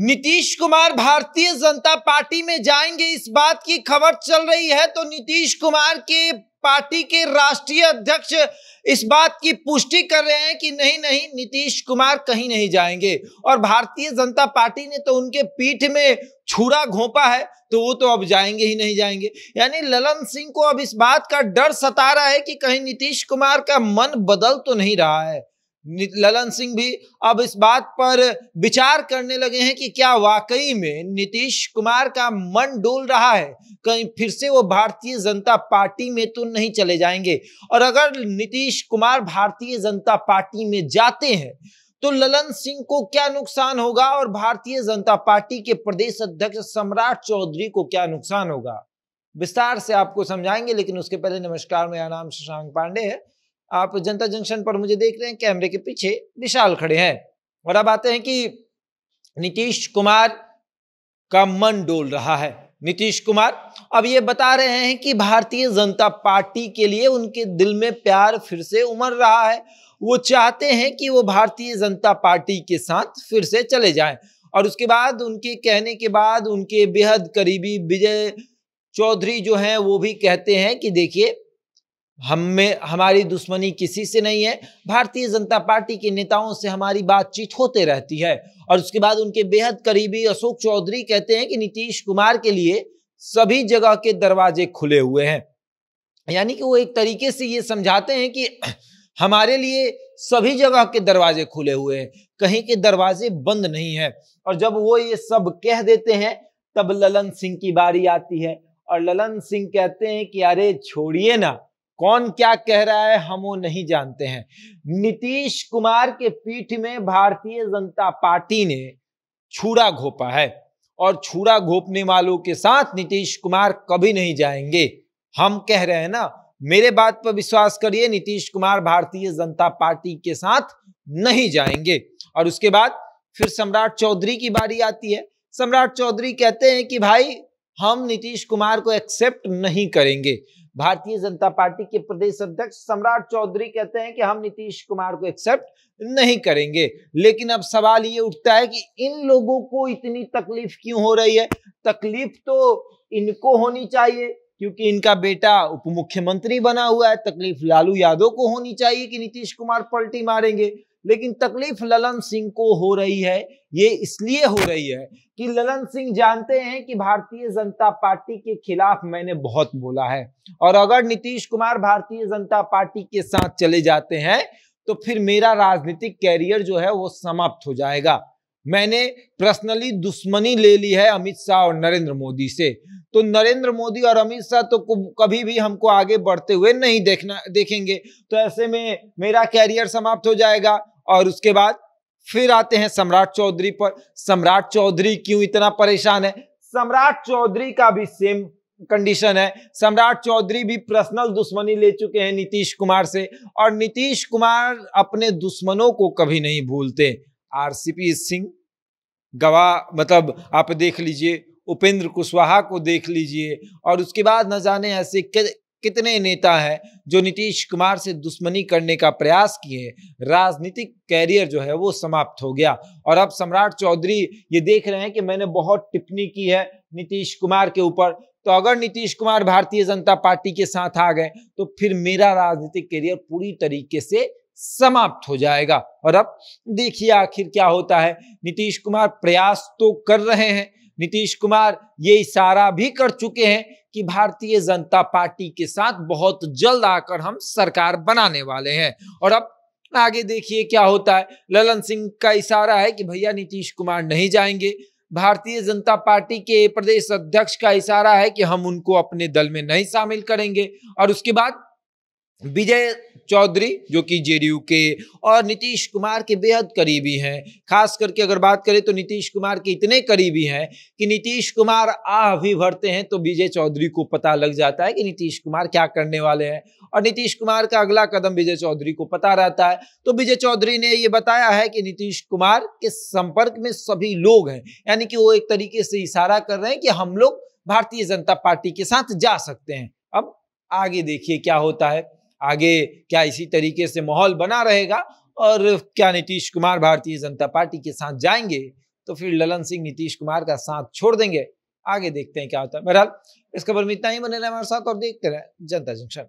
नीतीश कुमार भारतीय जनता पार्टी में जाएंगे इस बात की खबर चल रही है तो नीतीश कुमार के पार्टी के राष्ट्रीय अध्यक्ष इस बात की पुष्टि कर रहे हैं कि नहीं नहीं नीतीश कुमार कहीं नहीं जाएंगे और भारतीय जनता पार्टी ने तो उनके पीठ में छुरा घोंपा है तो वो तो अब जाएंगे ही नहीं जाएंगे यानी ललन सिंह को अब इस बात का डर सता रहा है कि कहीं नीतीश कुमार का मन बदल तो नहीं रहा है ललन सिंह भी अब इस बात पर विचार करने लगे हैं कि क्या वाकई में नीतीश कुमार का मन डोल रहा है कहीं फिर से वो भारतीय जनता पार्टी में तो नहीं चले जाएंगे और अगर नीतीश कुमार भारतीय जनता पार्टी में जाते हैं तो ललन सिंह को क्या नुकसान होगा और भारतीय जनता पार्टी के प्रदेश अध्यक्ष सम्राट चौधरी को क्या नुकसान होगा विस्तार से आपको समझाएंगे लेकिन उसके पहले नमस्कार मेरा नाम शशांक पांडे है आप जनता जंक्शन पर मुझे देख रहे हैं कैमरे के पीछे विशाल खड़े हैं और अब आते हैं कि नीतीश कुमार का मन डोल रहा है नीतीश कुमार अब ये बता रहे हैं कि भारतीय जनता पार्टी के लिए उनके दिल में प्यार फिर से उमड़ रहा है वो चाहते हैं कि वो भारतीय जनता पार्टी के साथ फिर से चले जाएं और उसके बाद उनके कहने के बाद उनके बेहद करीबी विजय चौधरी जो हैं वो भी कहते हैं कि देखिए हम में हमारी दुश्मनी किसी से नहीं है भारतीय जनता पार्टी के नेताओं से हमारी बातचीत होते रहती है और उसके बाद उनके बेहद करीबी अशोक चौधरी कहते हैं कि नीतीश कुमार के लिए सभी जगह के दरवाजे खुले हुए हैं यानी कि वो एक तरीके से ये समझाते हैं कि हमारे लिए सभी जगह के दरवाजे खुले हुए हैं कहीं के दरवाजे बंद नहीं है और जब वो ये सब कह देते हैं तब ललन सिंह की बारी आती है और ललन सिंह कहते हैं कि अरे छोड़िए ना कौन क्या कह रहा है हम वो नहीं जानते हैं नीतीश कुमार के पीठ में भारतीय जनता पार्टी ने छुरा घोपा है और छुरा घोपने वालों के साथ नीतीश कुमार कभी नहीं जाएंगे हम कह रहे हैं ना मेरे बात पर विश्वास करिए नीतीश कुमार भारतीय जनता पार्टी के साथ नहीं जाएंगे और उसके बाद फिर सम्राट चौधरी की बारी आती है सम्राट चौधरी कहते हैं कि भाई हम नीतीश कुमार को एक्सेप्ट नहीं करेंगे भारतीय जनता पार्टी के प्रदेश अध्यक्ष सम्राट चौधरी कहते हैं कि हम नीतीश कुमार को एक्सेप्ट नहीं करेंगे लेकिन अब सवाल ये उठता है कि इन लोगों को इतनी तकलीफ क्यों हो रही है तकलीफ तो इनको होनी चाहिए क्योंकि इनका बेटा उप मुख्यमंत्री बना हुआ है तकलीफ लालू यादव को होनी चाहिए कि नीतीश कुमार पलटी मारेंगे लेकिन तकलीफ ललन सिंह को हो रही है ये इसलिए हो रही है कि ललन सिंह जानते हैं कि भारतीय जनता पार्टी के खिलाफ मैंने बहुत बोला है और अगर नीतीश कुमार भारतीय जनता पार्टी के साथ चले जाते हैं तो फिर मेरा राजनीतिक कैरियर जो है वो समाप्त हो जाएगा मैंने पर्सनली दुश्मनी ले ली है अमित शाह और नरेंद्र मोदी से तो नरेंद्र मोदी और अमित शाह तो कभी भी हमको आगे बढ़ते हुए नहीं देखना देखेंगे तो ऐसे में मेरा कैरियर समाप्त हो जाएगा और उसके बाद फिर आते हैं सम्राट चौधरी पर सम्राट चौधरी क्यों इतना परेशान है सम्राट चौधरी का भी सेम कंडीशन है सम्राट चौधरी भी पर्सनल दुश्मनी ले चुके हैं नीतीश कुमार से और नीतीश कुमार अपने दुश्मनों को कभी नहीं भूलते आरसीपी सिंह गवाह मतलब आप देख लीजिए उपेंद्र कुशवाहा को देख लीजिए और उसके बाद न जाने ऐसे कितने नेता हैं जो नीतीश कुमार से दुश्मनी करने का प्रयास किए राजनीतिक कैरियर जो है वो समाप्त हो गया और अब सम्राट चौधरी ये देख रहे हैं कि मैंने बहुत टिप्पणी की है नीतीश कुमार के ऊपर तो अगर नीतीश कुमार भारतीय जनता पार्टी के साथ आ गए तो फिर मेरा राजनीतिक करियर पूरी तरीके से समाप्त हो जाएगा और अब देखिए आखिर क्या होता है नीतीश कुमार प्रयास तो कर रहे हैं नीतीश कुमार ये इशारा भी कर चुके हैं कि भारतीय जनता पार्टी के साथ बहुत जल्द आकर हम सरकार बनाने वाले हैं और अब आगे देखिए क्या होता है ललन सिंह का इशारा है कि भैया नीतीश कुमार नहीं जाएंगे भारतीय जनता पार्टी के प्रदेश अध्यक्ष का इशारा है कि हम उनको अपने दल में नहीं शामिल करेंगे और उसके बाद विजय चौधरी जो कि जेडीयू के और नीतीश कुमार के बेहद करीबी हैं खास करके अगर बात करें तो नीतीश कुमार के इतने करीबी हैं कि नीतीश कुमार आह भी भरते हैं तो विजय चौधरी को पता लग जाता है कि नीतीश कुमार क्या करने वाले हैं और नीतीश कुमार का अगला कदम विजय चौधरी को पता रहता है तो विजय चौधरी ने ये बताया है कि नीतीश कुमार के संपर्क में सभी लोग हैं यानी कि वो एक तरीके से इशारा कर रहे हैं कि हम लोग भारतीय जनता पार्टी के साथ जा सकते हैं अब आगे देखिए क्या होता है आगे क्या इसी तरीके से माहौल बना रहेगा और क्या नीतीश कुमार भारतीय जनता पार्टी के साथ जाएंगे तो फिर ललन सिंह नीतीश कुमार का साथ छोड़ देंगे आगे देखते हैं क्या होता है बहरहाल इस खबर में इतना ही बने रहे हमारे साथ और देखते रहे जनता जंक्शन